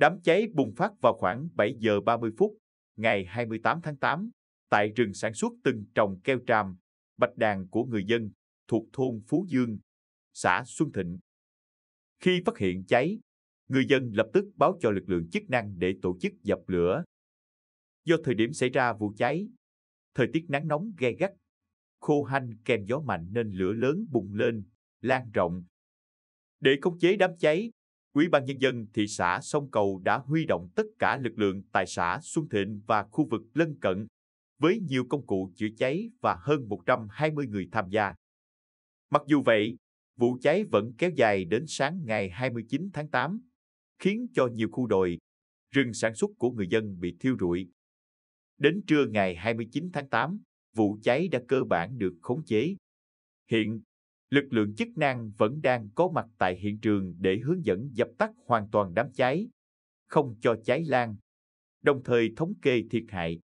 Đám cháy bùng phát vào khoảng 7 giờ 30 phút ngày 28 tháng 8 tại rừng sản xuất từng trồng keo tràm, bạch đàn của người dân thuộc thôn Phú Dương, xã Xuân Thịnh. Khi phát hiện cháy, người dân lập tức báo cho lực lượng chức năng để tổ chức dập lửa. Do thời điểm xảy ra vụ cháy, thời tiết nắng nóng gay gắt, khô hanh kèm gió mạnh nên lửa lớn bùng lên, lan rộng. Để khống chế đám cháy, Ủy ban Nhân dân thị xã Sông Cầu đã huy động tất cả lực lượng tại xã Xuân Thịnh và khu vực lân cận, với nhiều công cụ chữa cháy và hơn 120 người tham gia. Mặc dù vậy, vụ cháy vẫn kéo dài đến sáng ngày 29 tháng 8, khiến cho nhiều khu đồi, rừng sản xuất của người dân bị thiêu rụi. Đến trưa ngày 29 tháng 8, vụ cháy đã cơ bản được khống chế. Hiện, lực lượng chức năng vẫn đang có mặt tại hiện trường để hướng dẫn dập tắt hoàn toàn đám cháy, không cho cháy lan, đồng thời thống kê thiệt hại.